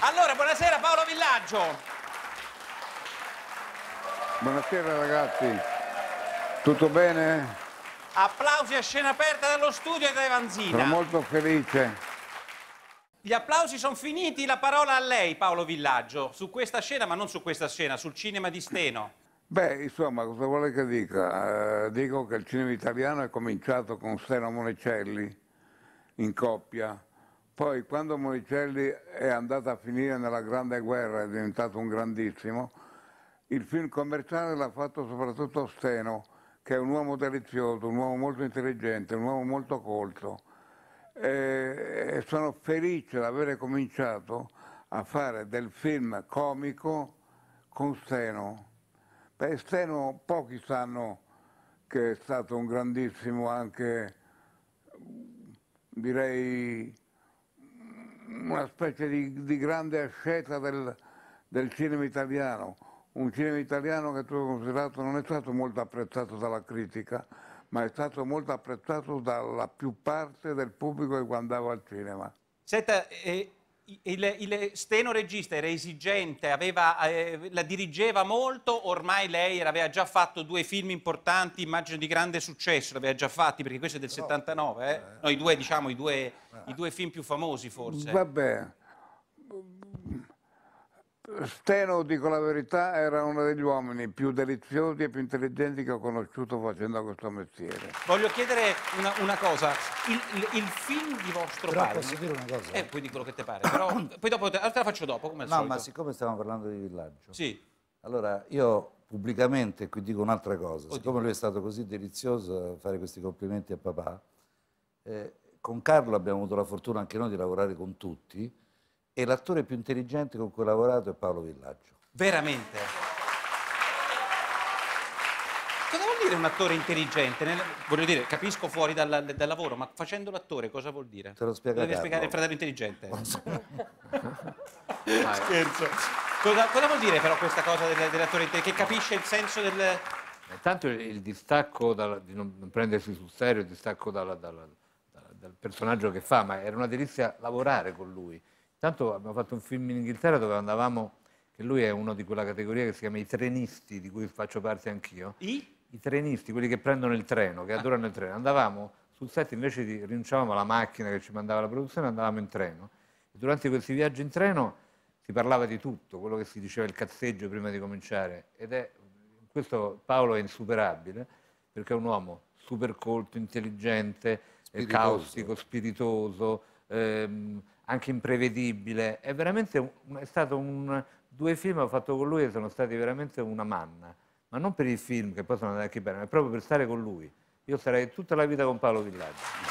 Allora, buonasera Paolo Villaggio. Buonasera ragazzi, tutto bene? Applausi a scena aperta dallo studio da Evanzina. Sono molto felice. Gli applausi sono finiti, la parola a lei Paolo Villaggio, su questa scena, ma non su questa scena, sul cinema di Steno. Beh, insomma, cosa vuole che dica? Eh, dico che il cinema italiano è cominciato con Steno Monicelli in coppia, poi quando Monicelli è andato a finire nella Grande Guerra, è diventato un grandissimo, il film commerciale l'ha fatto soprattutto Steno, che è un uomo delizioso, un uomo molto intelligente, un uomo molto colto. E sono felice di avere cominciato a fare del film comico con Steno. Beh, Steno pochi sanno che è stato un grandissimo anche, direi, una specie di, di grande asceta del, del, cinema italiano, un cinema italiano che tu tutto considerato non è stato molto apprezzato dalla critica, ma è stato molto apprezzato dalla più parte del pubblico che andava al cinema. Senta, e il, il stenoregista era esigente, aveva, eh, la dirigeva molto, ormai lei aveva già fatto due film importanti, immagino di grande successo, l'aveva già fatti perché questo è del 79, eh? eh? no, i due, diciamo, i due, eh. i due film più famosi forse. Vabbè, Steno, dico la verità, era uno degli uomini più deliziosi e più intelligenti che ho conosciuto facendo questo mestiere. Voglio chiedere una, una cosa. Il, il, il, film di vostro però padre... posso dire una cosa? Eh, poi di quello che te pare. Però, poi dopo, te, te la faccio dopo, come al No, solito. ma siccome stiamo parlando di villaggio... Sì. Allora, io pubblicamente qui dico un'altra cosa. Oddio. Siccome lui è stato così delizioso a fare questi complimenti a papà, eh, con Carlo abbiamo avuto la fortuna anche noi di lavorare con tutti e l'attore più intelligente con cui ho lavorato è Paolo Villaggio. Veramente? Cosa vuol dire un attore intelligente? Nel, voglio dire, capisco fuori dal, dal, lavoro, ma facendo l'attore cosa vuol dire? Te lo spiego. Devi spiegare il fratello intelligente. Scherzo. Cosa, cosa, vuol dire però questa cosa dell'attore intelligente? Che capisce il senso del... Intanto il, il distacco dalla, di non prendersi sul serio, il distacco dalla, dalla, dal personaggio che fa, ma era una delizia lavorare con lui. Tanto abbiamo fatto un film in Inghilterra dove andavamo, che lui è uno di quella categoria che si chiama i trenisti, di cui faccio parte anch'io. I? I trenisti, quelli che prendono il treno, che ah. adorano il treno. Andavamo sul set invece di rinunciavamo alla macchina che ci mandava la produzione, andavamo in treno. E durante questi viaggi in treno si parlava di tutto, quello che si diceva il cazzeggio prima di cominciare. Ed è questo Paolo è insuperabile perché è un uomo super colto, intelligente, spiritoso. caustico, spiritoso ehm, anche imprevedibile. È veramente un, è stato un, due film che ho fatto con lui e sono stati veramente una manna, ma non per il film che poi sono andati anche bene, ma proprio per stare con lui. Io sarei tutta la vita con Paolo Villaggio.